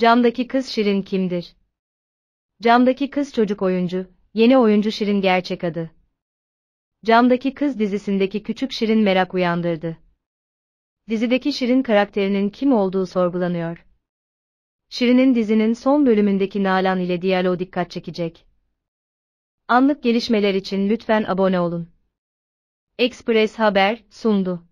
Camdaki kız Şirin kimdir? Camdaki kız çocuk oyuncu, yeni oyuncu Şirin gerçek adı. Camdaki Kız dizisindeki küçük Şirin merak uyandırdı. Dizideki Şirin karakterinin kim olduğu sorgulanıyor. Şirin'in dizinin son bölümündeki Nalan ile diyaloğu dikkat çekecek. Anlık gelişmeler için lütfen abone olun. Express Haber sundu.